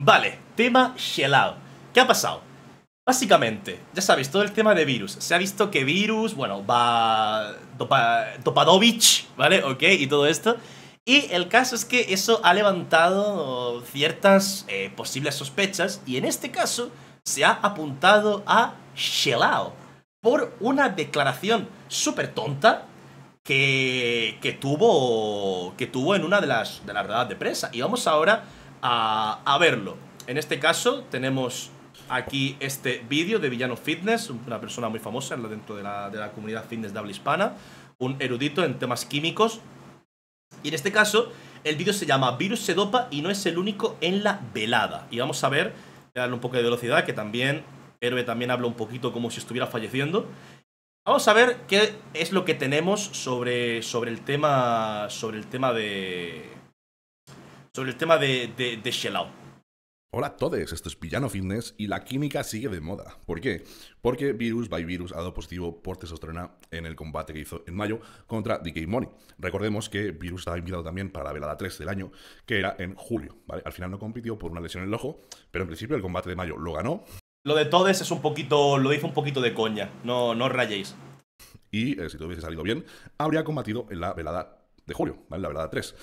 Vale, tema Shell ¿Qué ha pasado? Básicamente, ya sabéis, todo el tema de virus. Se ha visto que virus, bueno, va... Dopadovich, ¿vale? Ok, y todo esto. Y el caso es que eso ha levantado ciertas eh, posibles sospechas y en este caso se ha apuntado a Shelao por una declaración súper tonta que, que, tuvo, que tuvo en una de las, de las ruedas de prensa. Y vamos ahora a, verlo. En este caso tenemos aquí este vídeo de Villano Fitness, una persona muy famosa dentro de la, de la comunidad fitness de habla hispana, un erudito en temas químicos. Y en este caso, el vídeo se llama Virus Sedopa y no es el único en la velada. Y vamos a ver, darle un poco de velocidad, que también Héroe también habla un poquito como si estuviera falleciendo. Vamos a ver qué es lo que tenemos sobre, sobre el tema, sobre el tema de, sobre el tema de, de, Hola a todos, esto es Pillano Fitness y la química sigue de moda. ¿Por qué? Porque Virus by Virus ha dado positivo por testosterona en el combate que hizo en mayo contra DK Money. Recordemos que Virus estaba invitado también para la velada 3 del año, que era en julio. Al final no compitió por una lesión en el ojo, pero en principio el combate de mayo lo ganó. Lo de Todes es un poquito, lo hizo un poquito de coña, no, no rayéis. Y eh, si todo hubiese salido bien, habría combatido en la velada de julio, ¿vale? La velada 3.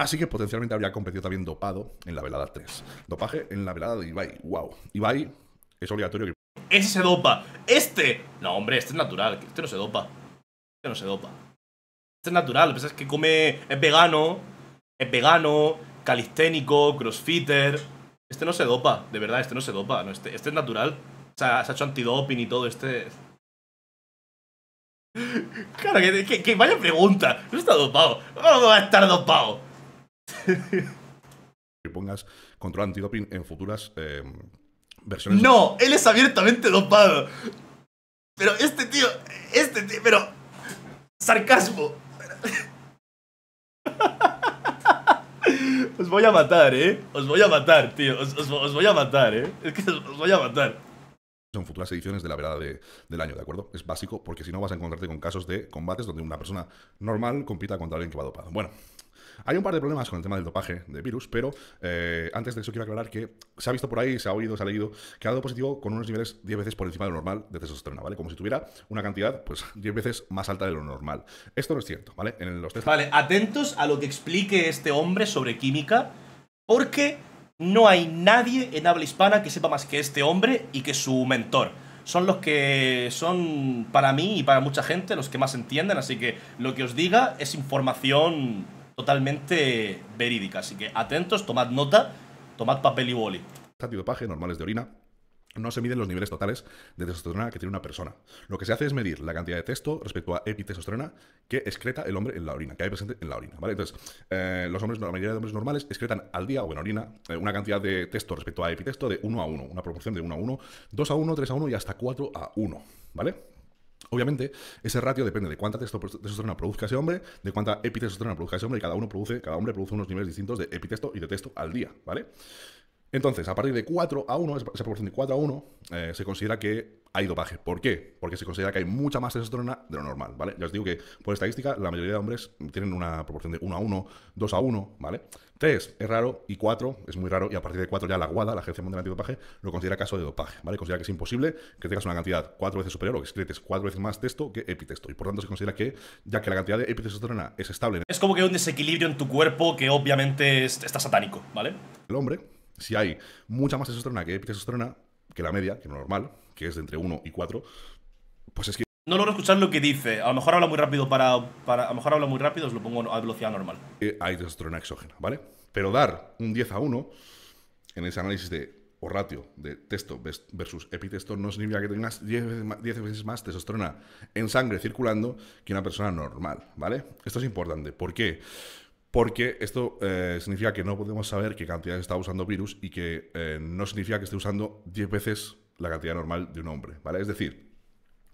Así que potencialmente habría competido también dopado en la velada 3. Dopaje en la velada de Ibai. Wow. Ibai es obligatorio que... Ese se dopa. Este. No, hombre, este es natural. Este no se dopa. Este no se dopa. Este es natural. Pensas que come... Es vegano. Es vegano. Calisténico. Crossfitter. Este no se dopa. De verdad, este no se dopa. Este, este, es natural. Se ha, se ha hecho antidoping y todo. Este... Claro, que, vaya pregunta. No está dopado. ¿Cómo va a estar dopado? que pongas control antidoping en futuras eh, versiones. No, él es abiertamente dopado. Pero este tío, este tío, pero... Sarcasmo. Os voy a matar, ¿eh? Os voy a matar, tío. Os, voy a matar, ¿eh? Es que os, voy a matar son futuras ediciones de la verada del año, ¿de acuerdo? Es básico porque si no vas a encontrarte con casos de combates donde una persona normal compita contra alguien que va dopado. Bueno, hay un par de problemas con el tema del dopaje de virus, pero eh, antes de eso quiero aclarar que se ha visto por ahí, se ha oído, se ha leído, que ha dado positivo con unos niveles 10 veces por encima de lo normal de testosterona, ¿vale? Como si tuviera una cantidad, pues, 10 veces más alta de lo normal. Esto no es cierto, ¿vale? En los test... Vale, atentos a lo que explique este hombre sobre química, porque no hay nadie en habla hispana que sepa más que este hombre y que su mentor son los que son para mí y para mucha gente los que más entienden, así que lo que os diga es información totalmente verídica. Así que atentos, tomad nota, tomad papel y boli. Este paje normales de orina, no se miden los niveles totales de testosterona que tiene una persona. Lo que se hace es medir la cantidad de texto respecto a epitestosterona que excreta el hombre en la orina, que hay presente en la orina. ¿vale? Entonces, eh, los hombres, la mayoría de hombres normales excretan al día o en orina eh, una cantidad de texto respecto a epitesto de 1 a 1, una proporción de 1 a 1, 2 a 1, 3 a 1 y hasta 4 a 1. ¿Vale? Obviamente, ese ratio depende de cuánta testosterona produzca ese hombre, de cuánta epitestosterona produzca ese hombre, y cada uno produce, cada hombre produce unos niveles distintos de epitesto y de texto al día, ¿vale? Entonces, a partir de 4 a 1, esa proporción de 4 a 1, eh, se considera que hay dopaje. ¿Por qué? Porque se considera que hay mucha más testosterona de lo normal, ¿vale? Ya os digo que por estadística, la mayoría de hombres tienen una proporción de 1 a 1, 2 a 1, ¿vale? 3 es raro y 4 es muy raro y a partir de 4 ya la guada la Agencia Mundial de Antidopaje, lo considera caso de dopaje, ¿vale? Considera que es imposible que tengas una cantidad 4 veces superior o que excretes 4 veces más texto que epitexto. y por tanto se considera que, ya que la cantidad de epitestosterona es estable... Es como que hay un desequilibrio en tu cuerpo que obviamente está satánico, ¿vale? El hombre si hay mucha más testosterona que epitestosterona, que la media, que es normal, que es de entre 1 y 4, pues es que... No logro escuchar lo que dice. A lo mejor habla muy rápido para... para a lo mejor habla muy rápido, os lo pongo a velocidad normal. Hay testosterona exógena, ¿vale? Pero dar un 10 a 1 en ese análisis de o ratio de texto versus epitesto no significa que tengas 10 veces, más, 10 veces más testosterona en sangre circulando que una persona normal, ¿vale? Esto es importante. ¿Por qué? porque esto eh, significa que no podemos saber qué cantidad está usando virus y que eh, no significa que esté usando 10 veces la cantidad normal de un hombre, ¿vale? Es decir,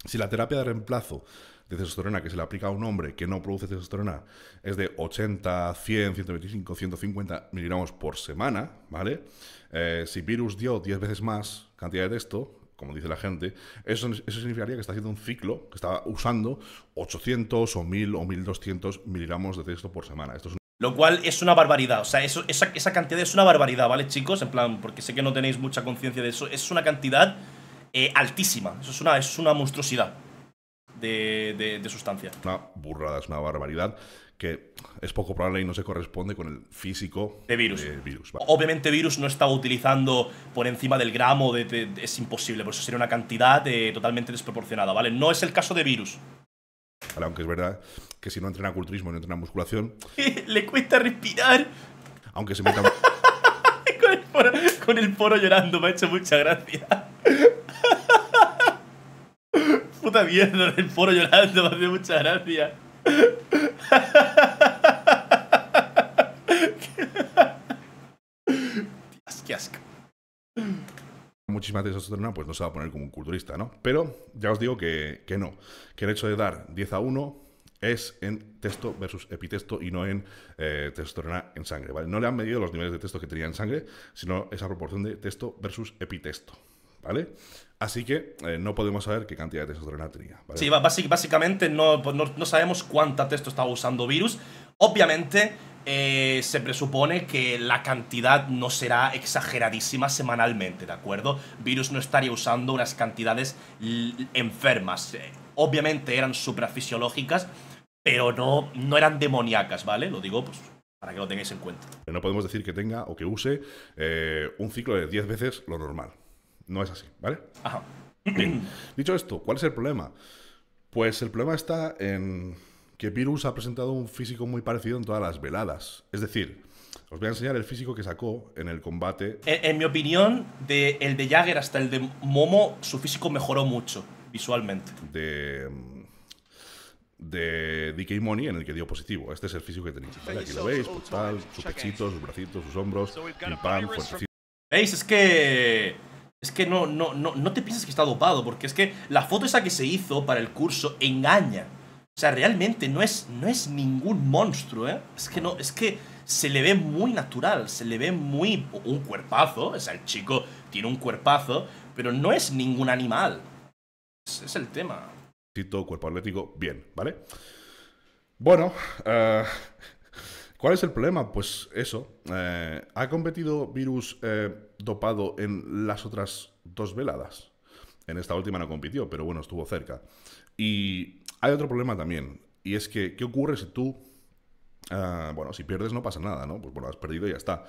si la terapia de reemplazo de testosterona que se le aplica a un hombre que no produce testosterona es de 80, 100, 125, 150 miligramos por semana, ¿vale? Eh, si virus dio 10 veces más cantidad de esto como dice la gente, eso, eso significaría que está haciendo un ciclo, que está usando 800 o 1000 o 1200 miligramos de texto por semana. Esto es lo cual es una barbaridad, o sea, esa, cantidad es una barbaridad, ¿vale, chicos? En plan, porque sé que no tenéis mucha conciencia de eso, es una cantidad eh, altísima, eso es una, monstruosidad de, de, sustancia. Una burrada, es una barbaridad que es poco probable y no se corresponde con el físico de virus. Obviamente virus no estaba utilizando por encima del gramo, es imposible, por eso sería una cantidad eh, totalmente desproporcionada, ¿vale? No es el caso de virus, aunque es verdad que si no entrena culturismo y no entrena musculación. Le cuesta respirar. Aunque se meta. con, el poro, llorando, me ha hecho mucha gracia. Puta mierda, el poro llorando, me hace mucha gracia. qué asco muchísima testosterona, pues no se va a poner como un culturista, ¿no? Pero ya os digo que, que no, que el hecho de dar 10 a 1 es en texto versus epitesto y no en eh, testosterona en sangre, ¿vale? No le han medido los niveles de texto que tenía en sangre, sino esa proporción de texto versus epitesto, ¿vale? Así que eh, no podemos saber qué cantidad de testosterona tenía. ¿vale? Sí, básicamente no, pues no, no sabemos cuánta texto estaba usando virus. Obviamente, eh, se presupone que la cantidad no será exageradísima semanalmente, ¿de acuerdo? Virus no estaría usando unas cantidades enfermas. obviamente eran suprafisiológicas, pero no, no eran demoníacas, ¿vale? Lo digo pues, para que lo tengáis en cuenta. No podemos decir que tenga o que use eh, un ciclo de 10 veces lo normal. No es así, ¿vale? Ajá. Dicho esto, ¿cuál es el problema? Pues el problema está en que Virus ha presentado un físico muy parecido en todas las veladas. Es decir, os voy a enseñar el físico que sacó en el combate. En, mi opinión, de el de Jagger hasta el de Momo, su físico mejoró mucho visualmente. De de DK Money en el que dio positivo. Este es el físico que tenéis. Aquí lo veis, pues sus sus bracitos, sus hombros, El pan fuertecito. ¿Veis? Es que... Es que no, no, no, no te pienses que está dopado, porque es que la foto esa que se hizo para el curso engaña. O sea, realmente no es, no es ningún monstruo, ¿eh? Es que no, es que se le ve muy natural, se le ve muy... un cuerpazo, o sea, el chico tiene un cuerpazo, pero no es ningún animal. es el tema. cuerpo atlético, bien, ¿vale? Bueno, eh, ¿cuál es el problema? Pues eso, eh, ha competido Virus eh, dopado en las otras dos veladas. En esta última no compitió, pero bueno, estuvo cerca. Y hay otro problema también. Y es que, ¿qué ocurre si tú... Ah, bueno, si pierdes no pasa nada, ¿no? Pues bueno, has perdido y ya está.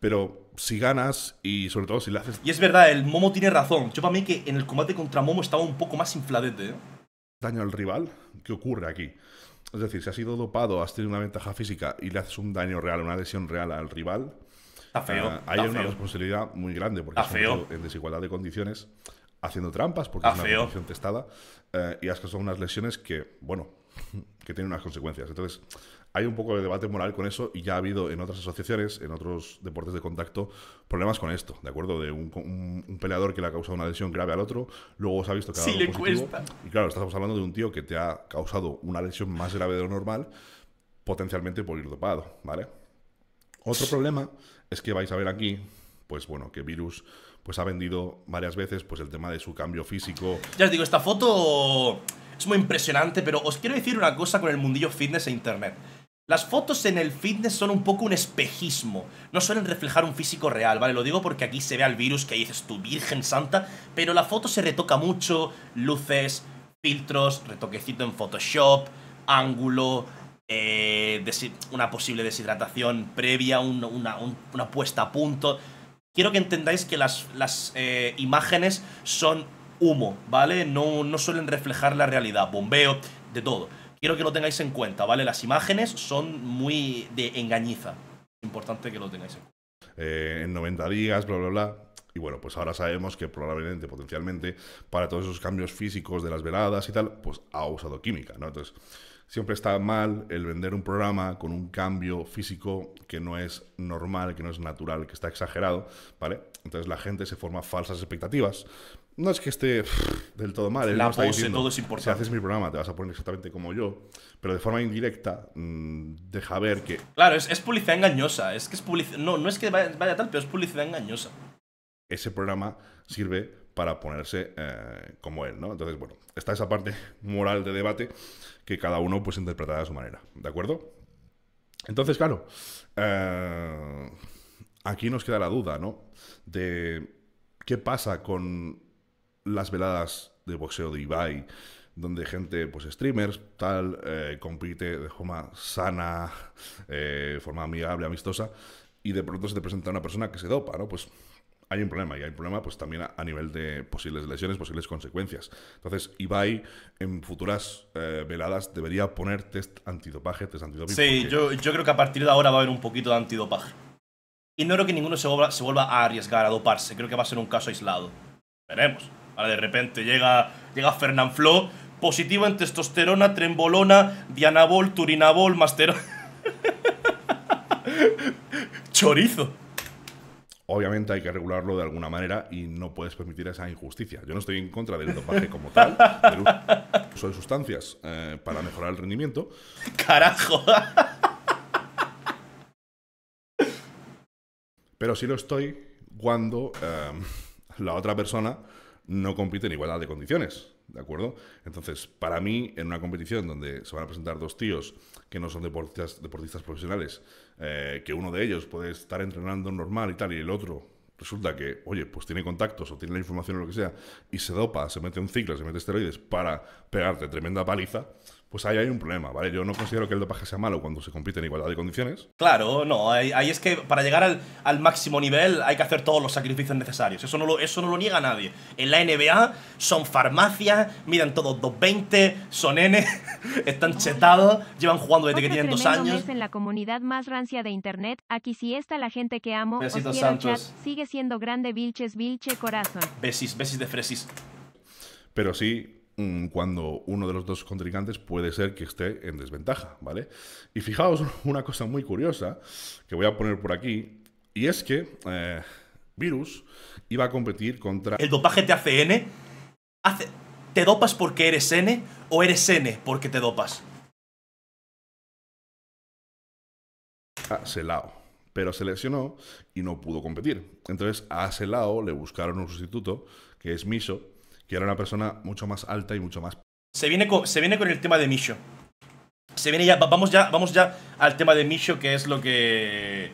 Pero si ganas y sobre todo si le haces... Y es verdad, el Momo tiene razón. Yo para mí que en el combate contra Momo estaba un poco más infladete, ¿eh? Daño al rival, ¿qué ocurre aquí? Es decir, si has sido dopado, has tenido una ventaja física y le haces un daño real, una lesión real al rival... Está feo. Ah, hay una responsabilidad muy grande porque está en desigualdad de condiciones haciendo trampas porque ah, es una feo. testada eh, y has causado unas lesiones que, bueno, que tienen unas consecuencias. Entonces, hay un poco de debate moral con eso y ya ha habido en otras asociaciones, en otros deportes de contacto, problemas con esto, ¿de acuerdo? De un, peleador que le ha causado una lesión grave al otro, luego se ha visto que ha dado sí, le cuesta. Y claro, estamos hablando de un tío que te ha causado una lesión más grave de lo normal, potencialmente por ir dopado, ¿vale? Otro problema es que vais a ver aquí, pues bueno, que Virus pues ha vendido varias veces pues el tema de su cambio físico. Ya os digo, esta foto es muy impresionante, pero os quiero decir una cosa con el mundillo fitness e internet. Las fotos en el fitness son un poco un espejismo, no suelen reflejar un físico real, ¿vale? Lo digo porque aquí se ve al virus que dices tu Virgen Santa, pero la foto se retoca mucho, luces, filtros, retoquecito en Photoshop, ángulo, eh, una posible deshidratación previa, una, una puesta a punto quiero que entendáis que las, eh, imágenes son humo, ¿vale? No, suelen reflejar la realidad, bombeo, de todo. Quiero que lo tengáis en cuenta, ¿vale? Las imágenes son muy de engañiza. Importante que lo tengáis en cuenta. Eh, en 90 días, bla, bla, bla. Y bueno, pues ahora sabemos que probablemente, potencialmente, para todos esos cambios físicos de las veladas y tal, pues ha usado química, ¿no? Entonces, siempre está mal el vender un programa con un cambio físico que no es normal, que no es natural, que está exagerado, ¿vale? Entonces la gente se forma falsas expectativas. No es que esté del todo mal. La pose, todo es importante. Si haces mi programa, te vas a poner exactamente como yo. Pero de forma indirecta, mm, deja ver que. Claro, es, publicidad engañosa. Es que es publicidad. No, no es que vaya, vaya tal, pero es publicidad engañosa. Ese programa sirve para ponerse eh, como él, ¿no? Entonces, bueno, está esa parte moral de debate que cada uno pues interpretará a su manera, ¿de acuerdo? Entonces, claro, eh, aquí nos queda la duda, ¿no? De qué pasa con las veladas de boxeo de Ibai, donde gente, pues streamers, tal, eh, compite de forma sana, forma amigable, amistosa, y de pronto se te presenta una persona que se dopa, ¿no? Pues hay un problema y hay un problema pues también a, nivel de posibles lesiones, posibles consecuencias. Entonces, Ibai en futuras eh, veladas debería poner test antidopaje, test antidopaje Sí, yo, creo que a partir de ahora va a haber un poquito de antidopaje. Y no creo que ninguno se vuelva, se vuelva a arriesgar a doparse, creo que va a ser un caso aislado. Veremos. Ahora de repente llega, llega Fernán Flo, positivo en testosterona, trembolona, dianabol, turinabol, masterona. Chorizo obviamente hay que regularlo de alguna manera y no puedes permitir esa injusticia. Yo no estoy en contra del dopaje como tal, del uso de sustancias eh, para mejorar el rendimiento. ¡Carajo! Pero sí lo estoy cuando eh, la otra persona no compite en igualdad de condiciones. ¿de acuerdo? Entonces, para mí, en una competición donde se van a presentar dos tíos que no son deportistas, deportistas profesionales, eh, que uno de ellos puede estar entrenando normal y tal, y el otro resulta que, oye, pues tiene contactos o tiene la información o lo que sea, y se dopa, se mete un ciclo, se mete esteroides para pegarte tremenda paliza, pues ahí hay un problema, ¿vale? Yo no considero que el dopaje sea malo cuando se compite en igualdad de condiciones. Claro, no, ahí, es que para llegar al, máximo nivel hay que hacer todos los sacrificios necesarios, eso no, lo, eso no lo niega nadie. En la NBA son farmacias, miran todos 220, son N, están chetados, llevan jugando desde que tienen dos años. en la comunidad más rancia de internet, aquí sí está la gente que amo, sigue siendo grande Vilches Vilche Corazón. Besis, besis de fresis. Pero sí, Mm, cuando uno de los dos contrincantes puede ser que esté en desventaja, ¿vale? Y fijaos una cosa muy curiosa que voy a poner por aquí, y es que eh, Virus iba a competir contra... El dopaje te hace N, hace... ¿te dopas porque eres N o eres N porque te dopas? A Selao pero se lesionó y no pudo competir. Entonces a Selao le buscaron un sustituto, que es Miso, que era una persona mucho más alta y mucho más... Se viene con, se viene con el tema de Misho. Se viene ya, vamos ya, vamos ya al tema de Misho, que es lo que...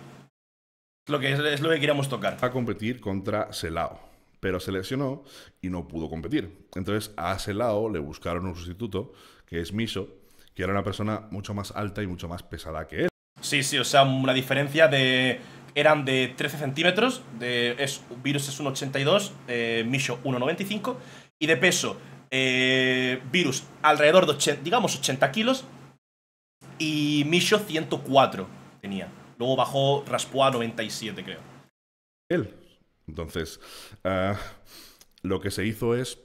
Lo que es, lo que queríamos tocar. A competir contra Selao pero se lesionó y no pudo competir. Entonces a Selao le buscaron un sustituto, que es Miso, que era una persona mucho más alta y mucho más pesada que él. Sí, sí, o sea, una diferencia de eran de 13 centímetros, de, Virus es 1,82, eh, Misho 1,95, y de peso, eh, Virus alrededor de 80, digamos 80 kilos, y Misho 104 tenía. Luego bajó Raspua a 97, creo. Él. Entonces, ah, lo que se hizo es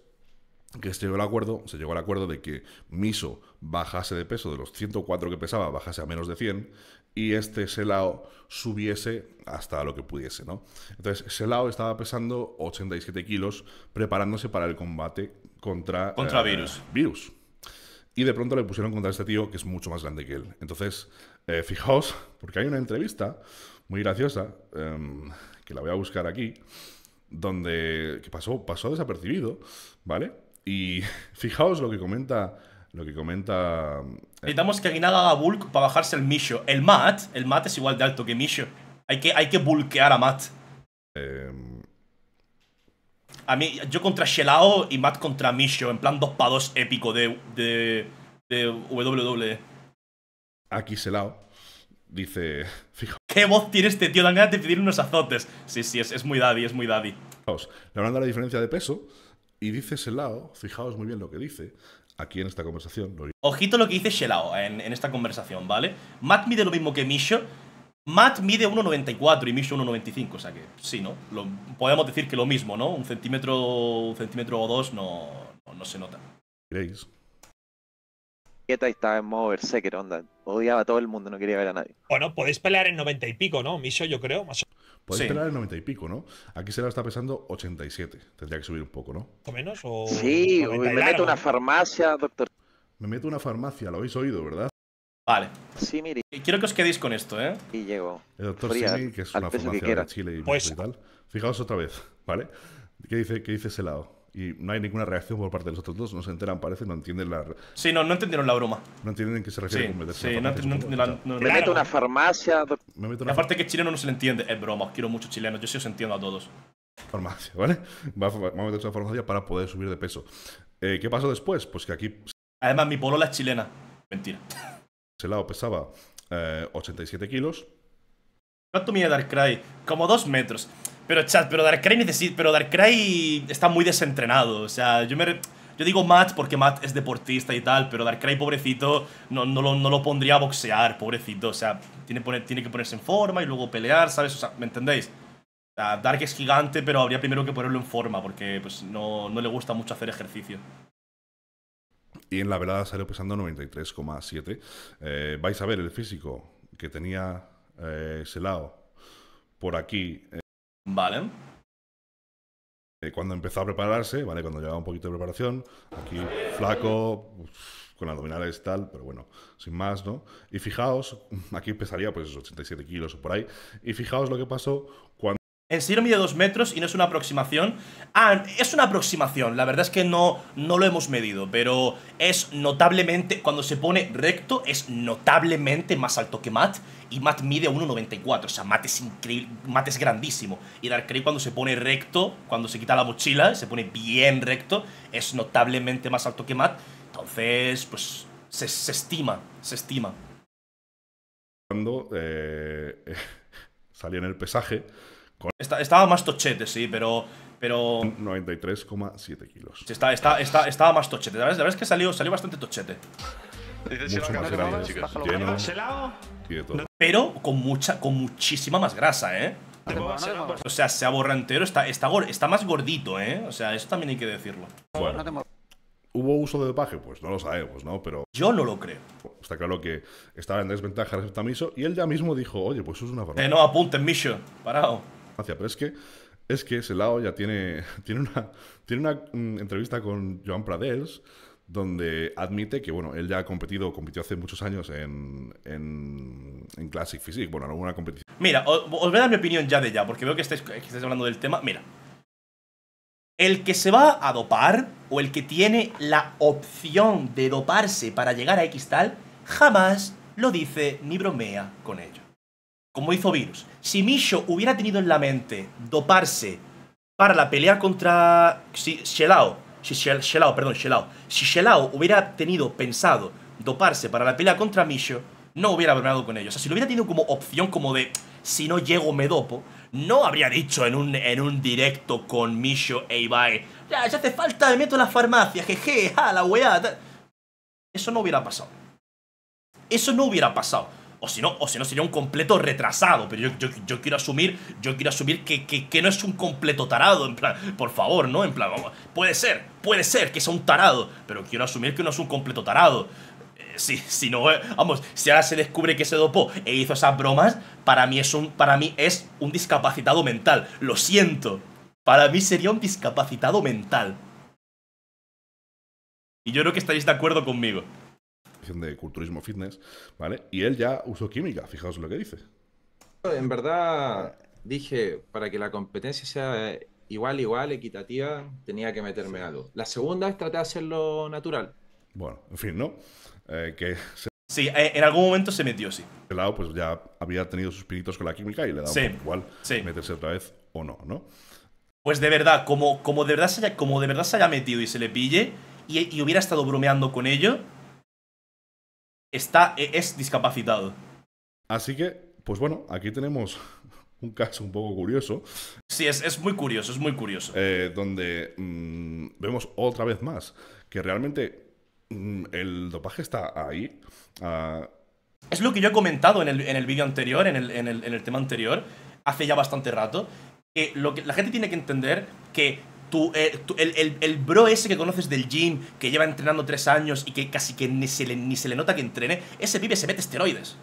que se llegó al acuerdo, se llegó al acuerdo de que Misho bajase de peso de los 104 que pesaba, bajase a menos de 100 y este Selao subiese hasta lo que pudiese, ¿no? Entonces, Selao estaba pesando 87 kilos preparándose para el combate contra... Contra eh, Virus. Virus. Y de pronto le pusieron contra este tío que es mucho más grande que él. Entonces, eh, fijaos, porque hay una entrevista muy graciosa, em, que la voy a buscar aquí, donde que pasó, pasó desapercibido, ¿vale? Y fijaos lo que comenta lo que comenta. Eh, Necesitamos que Aguinaldo haga bulk para bajarse el Misho. El Matt el Mat es igual de alto que Misho. Hay que, hay que bulkear a Matt. Eh, a mí, yo contra Shelao y Matt contra Misho, en plan dos para 2 épico de, de, de WWE. Aquí Shelao dice. ¿Qué voz tiene este tío? La ganas de pedir unos azotes. Sí, sí, es, muy daddy, es muy daddy. Le hablando de la diferencia de peso y dice Selao, fijaos muy bien lo que dice, aquí en esta conversación. Ojito lo que dice Shelao en, esta conversación, ¿vale? Matt mide lo mismo que Misho. Matt mide 1,94 y Misho 1,95, o sea que sí, ¿no? Lo, podemos decir que lo mismo, ¿no? Un centímetro, un centímetro o dos no, se nota y estaba en modo berserker, onda. Odiaba a todo el mundo, no quería ver a nadie. Bueno, podéis pelear en 90 y pico, ¿no? Miso, yo creo, Podéis pelear en 90 y pico, ¿no? Aquí se la está pesando 87. Tendría que subir un poco, ¿no? ¿O menos? Sí, me meto una farmacia, doctor. Me meto una farmacia, lo habéis oído, ¿verdad? Vale. Sí, mire. quiero que os quedéis con esto, ¿eh? Y llego. El doctor Simi, que es una farmacia de Chile pues y, tal. Fijaos otra vez, ¿vale? ¿Qué dice, qué dice ese lado? y no hay ninguna reacción por parte de los otros dos, no se enteran, parece, no entienden la... Sí, no, no entendieron la broma. No entienden en qué se refiere sí, no, la... No, me meto una farmacia... la parte que chileno no se le entiende, es broma, quiero mucho chilenos, yo sí os entiendo a todos. Farmacia, ¿vale? Va, a meterse a farmacia para poder subir de peso. Eh, ¿Qué pasó después? Pues que aquí... Además, mi polola es chilena. Mentira. Ese lado pesaba 87 eh, kilos. ¿Cuánto mide Darkrai? Como dos metros. Pero chat, pero Darkrai necesita. Pero Darkrai está muy desentrenado. O sea, yo me. Yo digo Matt porque Matt es deportista y tal, pero Darkrai, pobrecito, no, no, lo, no lo pondría a boxear, pobrecito. O sea, tiene, tiene que ponerse en forma y luego pelear, ¿sabes? O sea, ¿me entendéis? Dark es gigante, pero habría primero que ponerlo en forma, porque pues no, le gusta mucho hacer ejercicio. Y en la velada salió pesando 93,7. Eh, vais a ver el físico que tenía eh, Selao por aquí. Eh, Vale. Eh, cuando empezó a prepararse, ¿vale? Cuando llevaba un poquito de preparación, aquí flaco, con abdominales tal, pero bueno, sin más, ¿no? Y fijaos, aquí pesaría pues 87 kilos o por ahí, y fijaos lo que pasó cuando... En serio mide dos metros y no es una aproximación. Ah, es una aproximación. La verdad es que no, no lo hemos medido, pero es notablemente, cuando se pone recto, es notablemente más alto que Matt. Y Matt mide 1,94. O sea, Matt es increíble, Matt es grandísimo. Y Creek cuando se pone recto, cuando se quita la mochila, y se pone bien recto, es notablemente más alto que Matt. Entonces, pues, se, estima, se estima. Cuando eh, salió en el pesaje estaba más tochete, sí, pero... pero... 93,7 kilos. está, está, estaba más tochete. La verdad, es que salió, salió bastante tochete. Mucho más Pero con, mucha, con muchísima más grasa, ¿eh? O sea, se aborra entero, está, está, más gordito, ¿eh? O sea, eso también hay que decirlo. ¿Hubo uso de dopaje? Pues no lo sabemos, ¿no? Pero. Yo no lo creo. Está claro que estaba en desventaja respecto a y él ya mismo dijo, oye, pues eso es una forma. Eh, no, apunten, Miso. Parado pero es que es que lado ya tiene, tiene una, tiene una mm, entrevista con Joan Pradels donde admite que, bueno, él ya ha competido, compitió hace muchos años en, Classic Physique, bueno, en alguna competición. Mira, os, voy a dar mi opinión ya de ya, porque veo que estáis, que hablando del tema. Mira, el que se va a dopar o el que tiene la opción de doparse para llegar a X tal, jamás lo dice ni bromea con ello como hizo Virus, si Misho hubiera tenido en la mente doparse para la pelea contra si Shelao, si Shelao, perdón, Shelao, si Shelao hubiera tenido pensado doparse para la pelea contra Misho, no hubiera bromeado con ellos. O sea, si lo hubiera tenido como opción como de si no llego me dopo, no habría dicho en un, en un directo con Misho e Ibai, ya, ya hace falta, me meto en la farmacia, jeje, ja, la weá. Eso no hubiera pasado. Eso no hubiera pasado. O si no, sería un completo retrasado. Pero yo, quiero asumir, yo quiero asumir que, no es un completo tarado. En plan, por favor, ¿no? En plan, puede ser, puede ser que sea un tarado. Pero quiero asumir que no es un completo tarado. Eh, si, no, eh, vamos, si ahora se descubre que se dopó e hizo esas bromas, para mí es un, para mí es un discapacitado mental. Lo siento. Para mí sería un discapacitado mental. Y yo creo que estaréis de acuerdo conmigo de culturismo fitness, ¿vale? Y él ya usó química, fijaos lo que dice. En verdad, dije, para que la competencia sea igual, igual, equitativa, tenía que meterme algo. La segunda es tratar de hacerlo natural. Bueno, en fin, ¿no? Eh, que Sí, eh, en algún momento se metió, sí. El lado, pues ya había tenido sus pinitos con la química y le da igual meterse otra vez o no, ¿no? Pues de verdad, como, como, de verdad se haya, como de verdad se haya metido y se le pille y, y hubiera estado bromeando con ello, está, e-, es discapacitado. Así que, pues bueno, aquí tenemos un caso un poco curioso. Sí, es, muy curioso, es muy curioso. Eh, donde mm, vemos otra vez más que realmente mm, el dopaje está ahí. Ah, es lo que yo he comentado en el, vídeo anterior, en el, en el tema anterior, hace ya bastante rato, que, lo que la gente tiene que entender que eh, el, bro ese que conoces del gym, que lleva entrenando tres años y que casi que ni se le, nota que entrene, ese pibe se mete esteroides.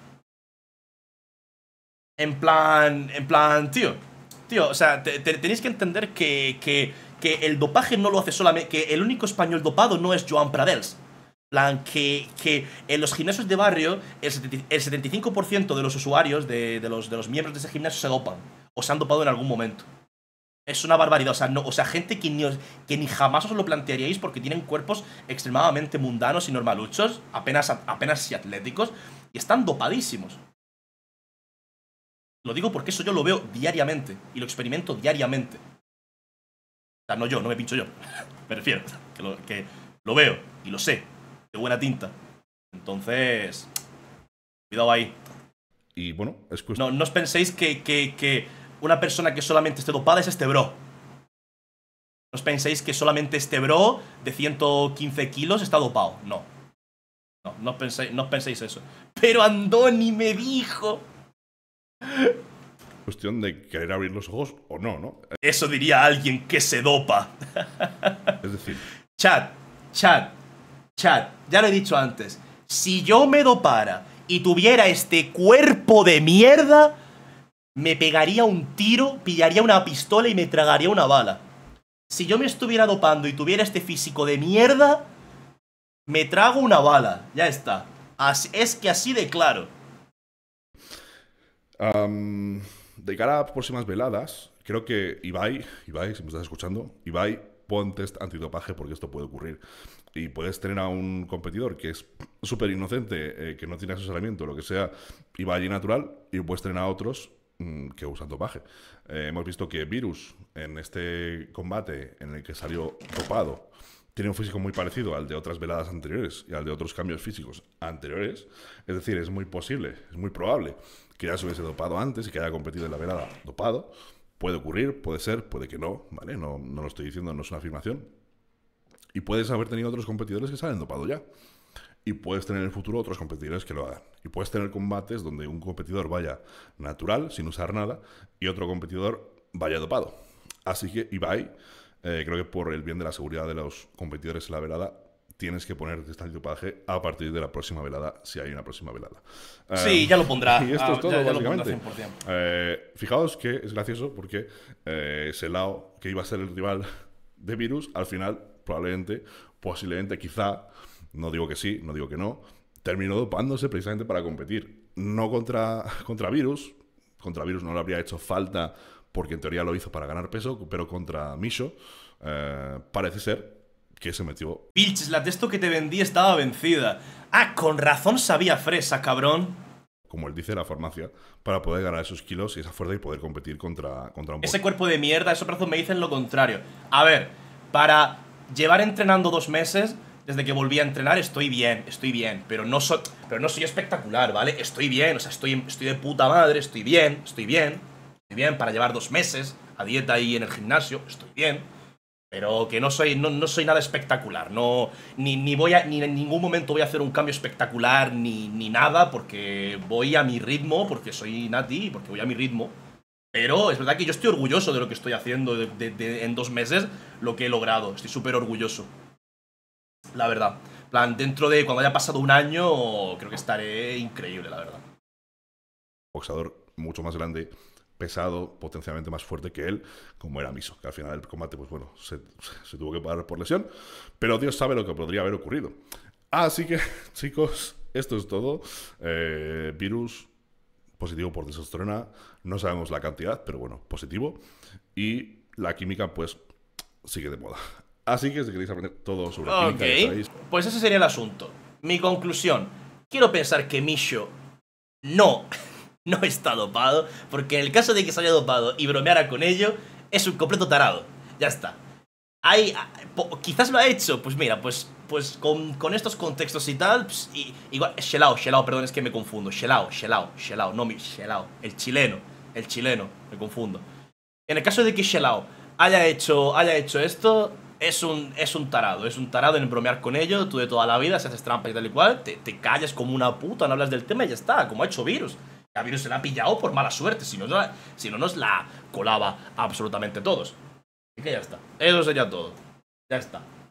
En plan, en plan, tío, tío, o sea, tenéis que entender que, que, el dopaje no lo hace solamente, que el único español dopado no es Joan Pradels. plan, que, en los gimnasios de barrio el, 75% de los usuarios, de, los, de los miembros de ese gimnasio se dopan o se han dopado en algún momento. Es una barbaridad, o sea, no, gente que ni, que ni jamás os lo plantearíais porque tienen cuerpos extremadamente mundanos y normaluchos, apenas, apenas y atléticos, y están dopadísimos. Lo digo porque eso yo lo veo diariamente y lo experimento diariamente. O sea, no yo, no me pincho yo. me refiero, que lo, veo y lo sé, de buena tinta. Entonces, cuidado ahí. Y bueno, No, os penséis que una persona que solamente esté dopada es este bro. No os penséis que solamente este bro de 115 kilos está dopado. No. No, no, penséis, penséis eso. Pero Andoni me dijo. Cuestión de querer abrir los ojos o no, ¿no? Eso diría alguien que se dopa. Es decir. Chat, chat, chat. Ya lo he dicho antes. Si yo me dopara y tuviera este cuerpo de mierda, me pegaría un tiro, pillaría una pistola y me tragaría una bala. Si yo me estuviera dopando y tuviera este físico de mierda, me trago una bala. Ya está. es que así de claro. de cara a próximas veladas, creo que Ibai, Ibai, si me estás escuchando, Ibai, pon test antidopaje porque esto puede ocurrir. Y puedes tener a un competidor que es súper inocente, eh, que no tiene asesoramiento, lo que sea, Ibai natural, y puedes tener a otros Mm, que usa dopaje. Eh, hemos visto que Virus, en este combate en el que salió dopado tiene un físico muy parecido al de otras veladas anteriores y al de otros cambios físicos anteriores. Es decir, es muy posible, es muy probable que ya se hubiese dopado antes y que haya competido en la velada dopado. Puede ocurrir, puede ser, puede que no, ¿vale? No, no lo estoy diciendo, no es una afirmación. Y puedes haber tenido otros competidores que salen dopado ya y puedes tener en el futuro otros competidores que lo hagan. Y puedes tener combates donde un competidor vaya natural, sin usar nada, y otro competidor vaya dopado. Así que Ibai, eh, creo que por el bien de la seguridad de los competidores en la velada, tienes que poner este dopaje a partir de la próxima velada, si hay una próxima velada. Sí, eh, ya lo pondrá. Y esto es ah, todo, eh, fijaos que es gracioso porque eh, lado que iba a ser el rival de Virus, al final, probablemente, posiblemente, quizá, no digo que sí, no digo que no. Terminó dopándose precisamente para competir. No contra, contra virus. Contra virus no le habría hecho falta porque en teoría lo hizo para ganar peso, pero contra Misho eh, parece ser que se metió. Pilches, la texto que te vendí estaba vencida. Ah, con razón sabía fresa, cabrón como él dice, la farmacia, para poder ganar esos kilos y esa fuerza y poder competir contra, contra un Ese cuerpo de mierda, esos brazos me dicen lo contrario. A ver, para llevar entrenando dos meses, desde que volví a entrenar estoy bien, estoy bien, pero no soy, pero no soy espectacular, ¿vale? Estoy bien, o sea, estoy, estoy de puta madre, estoy bien, estoy bien, estoy bien para llevar dos meses a dieta y en el gimnasio, estoy bien, pero que no soy, no, soy nada espectacular, no, ni, voy a, ni en ningún momento voy a hacer un cambio espectacular ni, ni nada, porque voy a mi ritmo, porque soy nati, porque voy a mi ritmo. Pero es verdad que yo estoy orgulloso de lo que estoy haciendo en dos meses, lo que he logrado. Estoy súper orgulloso. La verdad. plan, dentro de cuando haya pasado un año, creo que estaré increíble, la verdad. Boxador mucho más grande, pesado, potencialmente más fuerte que él, como era Miso, que al final del combate, pues bueno, se, tuvo que parar por lesión, pero Dios sabe lo que podría haber ocurrido. Así que, chicos, esto es todo. Eh, virus positivo por desostrona, no sabemos la cantidad, pero bueno, positivo. Y la química, pues, sigue de moda. Así que si queréis aprender todo sobre Ok, pues ese sería el asunto. Mi conclusión. Quiero pensar que Misho no, no está dopado, porque en el caso de que se haya dopado y bromeara con ello, es un completo tarado. Ya está. Hay, ah, quizás lo ha hecho, pues mira, pues, pues con, estos contextos y tal, pues, y, igual, Shelao, Shelao, perdón, es que me confundo, Shelao, Shelao, Shelao, no, mi, Shelao, el chileno, el chileno, me confundo. En el caso de que Shelao haya hecho, haya hecho esto, es un, tarado, es un tarado en bromear con ello, tú de toda la vida, se haces trampa y tal y cual, te, callas como una puta, no hablas del tema y ya está, como ha hecho Virus. Ya Virus se la ha pillado por mala suerte, si no, si no nos la colaba absolutamente todos. Así que ya está, eso sería todo. Ya está.